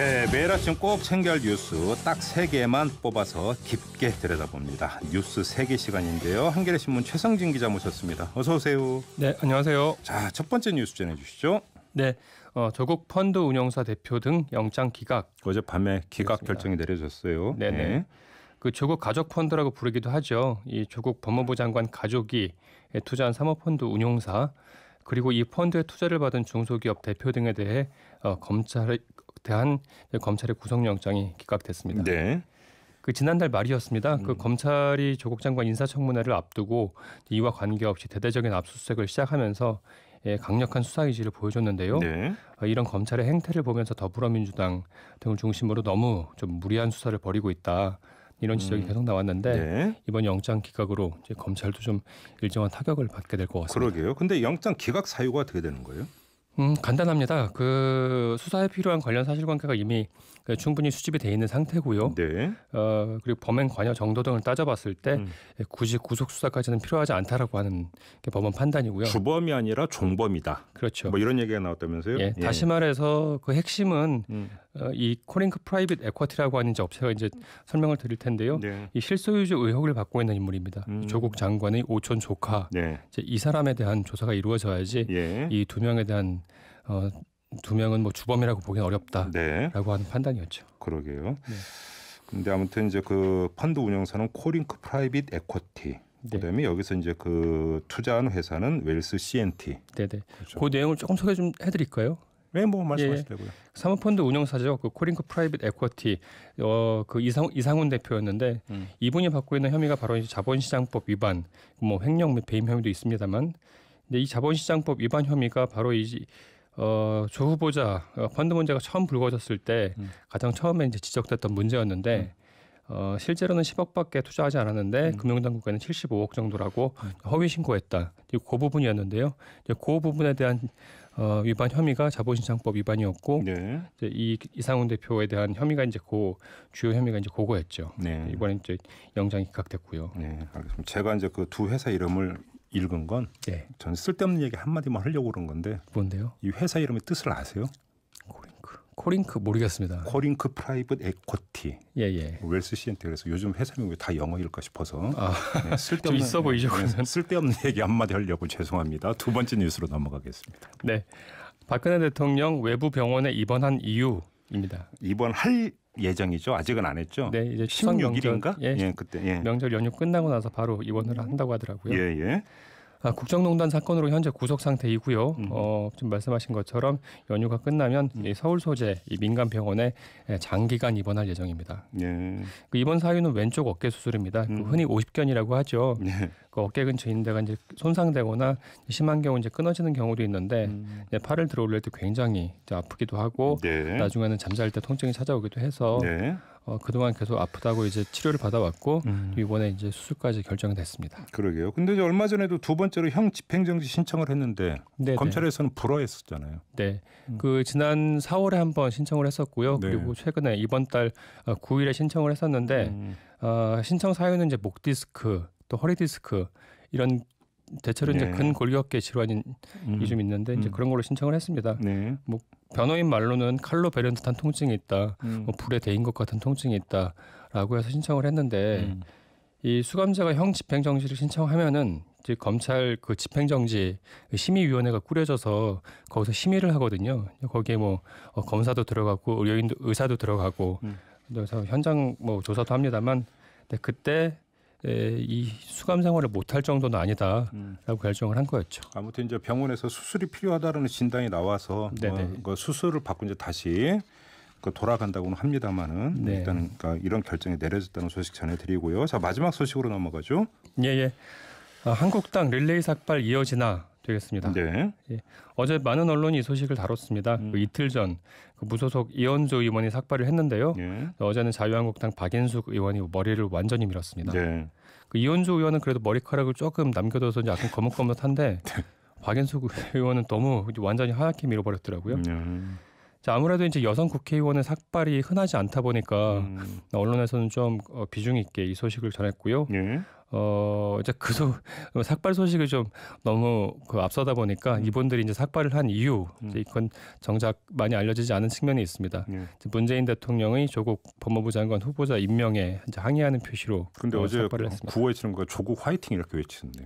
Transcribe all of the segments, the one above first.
네, 매일 아침 꼭 챙겨야 할 뉴스 딱 세 개만 뽑아서 깊게 들여다봅니다. 뉴스 세개 시간인데요. 한겨레 신문 최성진 기자 모셨습니다. 어서 오세요. 네, 안녕하세요. 자, 첫 번째 뉴스 전해 주시죠. 네, 어, 조국 펀드 운영사 대표 등 영장 기각. 어제 밤에 기각 그습니다 결정이 내려졌어요. 네 네. 그 조국 가족 펀드라고 부르기도 하죠. 이 조국 법무부 장관 가족이 투자한 사모펀드 운용사 그리고 이 펀드에 투자를 받은 중소기업 대표 등에 대해 어, 검찰 대한 검찰의 구속영장이 기각됐습니다. 네. 그 지난달 말이었습니다. 그 음. 그 검찰이 조국 장관 인사청문회를 앞두고 이와 관계없이 대대적인 압수수색을 시작하면서 예, 강력한 수사 의지를 보여줬는데요. 네. 어, 이런 검찰의 행태를 보면서 더불어민주당 등을 중심으로 너무 좀 무리한 수사를 벌이고 있다. 이런 지적이 음. 계속 나왔는데 네. 이번 영장 기각으로 이제 검찰도 좀 일정한 타격을 받게 될 것 같습니다. 그러게요. 근데 영장 기각 사유가 어떻게 되는 거예요? 음, 간단합니다. 그 수사에 필요한 관련 사실관계가 이미 그 충분히 수집이 돼 있는 상태고요. 네. 어, 그리고 범행 관여 정도 등을 따져봤을 때 음. 굳이 구속 수사까지는 필요하지 않다라고 하는 게 법원 판단이고요. 주범이 아니라 종범이다. 그렇죠. 뭐 이런 얘기가 나왔다면서요? 예, 예. 다시 말해서 그 핵심은 음. 어, 이 코링크 프라이빗 에쿼티라고 하는 이제 업체가 이제 음. 설명을 드릴 텐데요. 네. 이 실소유주 의혹을 받고 있는 인물입니다. 음. 조국 장관의 오촌 조카. 네. 이제 이 사람에 대한 조사가 이루어져야지 예. 이두 명에 대한 어, 두 명은 뭐 주범이라고 보기는 네. 어렵다라고 네. 하는 판단이었죠. 그러게요. 네. 근데 아무튼 이제 그 펀드 운영사는 코링크 프라이빗 에쿼티 그다음에 여기서 이제 그 투자한 회사는 웰스 CNT. 네네. 그렇죠. 그 내용을 조금 소개 좀 해드릴까요? 왜뭐 네, 말씀하시도 되고요. 예. 사모펀드 운영사죠. 그 코링크 프라이빗 에쿼티 어, 그 이상, 이상훈 대표였는데 음. 이분이 받고 있는 혐의가 바로 이제 자본시장법 위반, 뭐 횡령 및 배임 혐의도 있습니다만, 근데 이 자본시장법 위반 혐의가 바로 이 어, 조 후보자 어, 펀드 문제가 처음 불거졌을 때 음. 가장 처음에 이제 지적됐던 문제였는데. 음. 어, 실제로는 10억밖에 투자하지 않았는데 음. 금융당국에는 75억 정도라고 음. 허위 신고했다. 그 부분이었는데요. 그 부분에 대한 어, 위반 혐의가 자본신장법 위반이었고 네. 이제 이 이상훈 대표에 대한 혐의가 이제 고 주요 혐의가 이제 고거였죠. 네. 이번에 이제 영장이 기각됐고요. 네, 알겠습니다. 제가 이제 그 두 회사 이름을 읽은 건 네. 저는 쓸데없는 얘기 한 마디만 하려고 그런 건데 뭔데요? 이 회사 이름의 뜻을 아세요? 코링크 모르겠습니다. 코링크 프라이빗 에코티. 예, 예. 웰스 시엔테 그래서 요즘 회사명이 다 영어일까 싶어서 아, 네, 쓸데없는 있어 네, 보이죠. 네, 쓸데없는 얘기 한마디 하려고 죄송합니다. 두 번째 뉴스로 넘어가겠습니다. 네. 박근혜 대통령 외부 병원에 입원한 이유입니다. 입원할 예정이죠. 아직은 안 했죠. 네, 이제 16일인가? 예, 예, 그때 예. 명절 연휴 끝나고 나서 바로 입원을 한다고 하더라고요. 예, 예. 아, 국정농단 사건으로 현재 구속 상태이고요. 음. 어, 지금 말씀하신 것처럼 연휴가 끝나면 음. 이 서울 소재 이 민간 병원에 예, 장기간 입원할 예정입니다. 예. 그 입원 사유는 왼쪽 어깨 수술입니다. 그 음. 그 흔히 오십견이라고 하죠. 예. 그 어깨 근처 인 데가 이제 손상되거나 심한 경우 이제 끊어지는 경우도 있는데 음. 이제 팔을 들어 올릴 때 굉장히 아프기도 하고 네. 나중에는 잠잘 때 통증이 찾아오기도 해서. 네. 어, 그동안 계속 아프다고 이제 치료를 받아왔고 음. 이번에 이제 수술까지 결정됐습니다. 그러게요. 근데 이제 얼마 전에도 두 번째로 형 집행정지 신청을 했는데 네네. 네. 검찰에서는 불허했었잖아요. 네. 음. 그 지난 4월에 한번 신청을 했었고요. 네. 그리고 최근에 이번 달 9일에 어, 신청을 했었는데 음. 어, 신청 사유는 이제 목 디스크 또 허리 디스크 이런 대체로 네. 이제 근골격계 질환이 음. 좀 있는데 이제 음. 그런 걸로 신청을 했습니다. 네. 목 변호인 말로는 칼로 베른 듯한 통증이 있다. 음. 뭐 불에 데인 것 같은 통증이 있다라고 해서 신청을 했는데 음. 이 수감자가 형 집행정지를 신청하면은 이제 검찰 그 집행정지 심의위원회가 꾸려져서 거기서 심의를 하거든요. 거기에 뭐 어, 검사도 들어가고 의료인도 의사도 들어가고 음. 그래서 현장 뭐 조사도 합니다만 근데 그때 예, 이 수감 생활을 못할 정도는 아니다라고 음. 결정을 한 거였죠. 아무튼 이제 병원에서 수술이 필요하다라는 진단이 나와서 뭐, 그 수술을 받고 이제 다시 그 돌아간다고는 합니다만은 네. 일단 그러니까 이런 결정이 내려졌다는 소식 전해드리고요. 자 마지막 소식으로 넘어가죠. 예예. 예. 예. 아, 한국당 릴레이 삭발 이어지나 드겠습니다 네. 예, 어제 많은 언론이 소식을 다뤘습니다. 그 음. 그 이틀 전 그 무소속 이현조 의원이 삭발을 했는데요. 예. 어제는 자유한국당 박인숙 의원이 머리를 완전히 밀었습니다. 네. 그 이현조 의원은 그래도 머리카락을 조금 남겨둬서 약간 거뭇거뭇한데 네. 박인숙 의원은 너무 완전히 하얗게 밀어버렸더라고요. 음. 네. 아무래도 이제 여성 국회의원의 삭발이 흔하지 않다 보니까 음. 언론에서는 좀 어, 비중 있게 이 소식을 전했고요. 예. 어 이제 그소 어, 삭발 소식을 좀 너무 그 앞서다 보니까 음. 이분들이 이제 삭발을 한 이유 음. 이건 정작 많이 알려지지 않은 측면이 있습니다. 예. 문재인 대통령의 조국 법무부 장관 후보자 임명에 항의하는 표시로 근데 어, 어제 삭발을 했습니다. 구호에 치는 거 조국 화이팅 이렇게 외치는데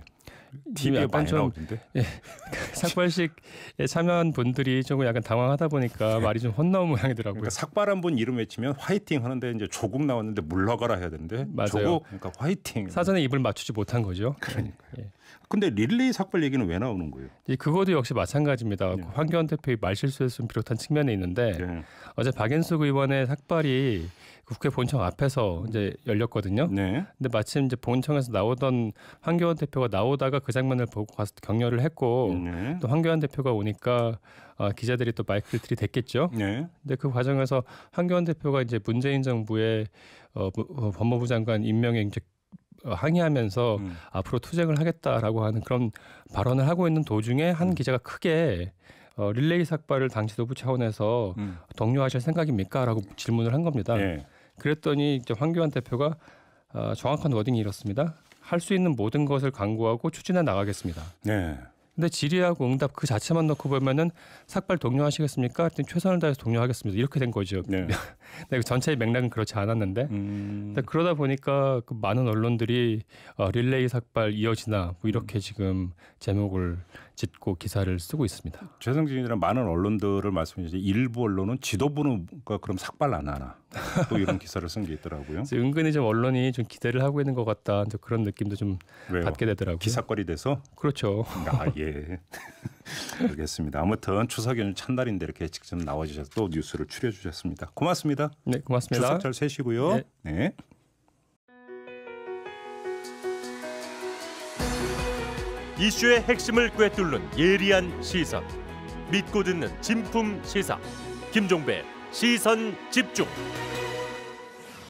TV에 많이 좀, 나오던데. 예, 삭발식 에 참여한 분들이 조금 약간 당황하다 보니까 예. 말이 좀 혼나온 모양이더라고요. 그러니까 삭발한 분 이름 외치면 화이팅 하는데 이제 조금 나왔는데 물러가라 해야 되는데 맞아요. 조국 그러니까 화이팅. 사전에 입을 맞추지 못한 거죠. 그러니까. 예. 근데 릴레이 삭발 얘기는 왜 나오는 거예요? 이 그것도 역시 마찬가지입니다. 네. 예. 황교안 대표의 말실수에서 비롯한 측면에 있는데 네. 어제 박인숙 의원의 삭발이 국회 본청 앞에서 이제 열렸거든요. 네. 근데 마침 이제 본청에서 나오던 황교안 대표가 나오다가 그 장면을 보고 가서 격려를 했고 네. 또 황교안 대표가 오니까 아, 기자들이 또 마이크를 들이댔겠죠. 네. 근데 그 과정에서 황교안 대표가 이제 문재인 정부의 어, 어 법무부 장관 임명에 이제 어, 항의하면서 음. 앞으로 투쟁을 하겠다라고 하는 그런 발언을 하고 있는 도중에 한 음. 기자가 크게 어, 릴레이 삭발을 당 지도부 차원에서 음. 독려하실 생각입니까?라고 질문을 한 겁니다. 예. 그랬더니 이제 황교안 대표가 어, 정확한 워딩이 이렇습니다. 할 수 있는 모든 것을 강구하고 추진해 나가겠습니다. 네. 예. 근데 질의하고 응답 그 자체만 놓고 보면은 삭발 동료하시겠습니까? 하여튼 최선을 다해서 동료하겠습니다. 이렇게 된 거죠. 네. 그 전체의 맥락은 그렇지 않았는데 음. 그러다 보니까 그 많은 언론들이 어, 릴레이 삭발 이어지나 뭐 이렇게 음. 지금 제목을 짓고 기사를 쓰고 있습니다. 최성진이랑 많은 언론들을 말씀해 주신 일부 언론은 지도부는 그니까 그럼 삭발 안 하나? 또 이런 기사를 쓴 게 있더라고요. 은근히 좀 언론이 좀 기대를 하고 있는 것 같다. 그런 느낌도 좀 왜요? 받게 되더라고요. 기사거리 돼서? 그렇죠. 아 예. 알겠습니다. 아무튼 추석 연휴 찬달인데 이렇게 직접 나와주셔서 또 뉴스를 추려주셨습니다. 고맙습니다. 네, 고맙습니다. 추석 잘 세시고요. 네. 네. 이슈의 핵심을 꿰뚫는 예리한 시선 믿고 듣는 진품 시사 김종배 시선 집중.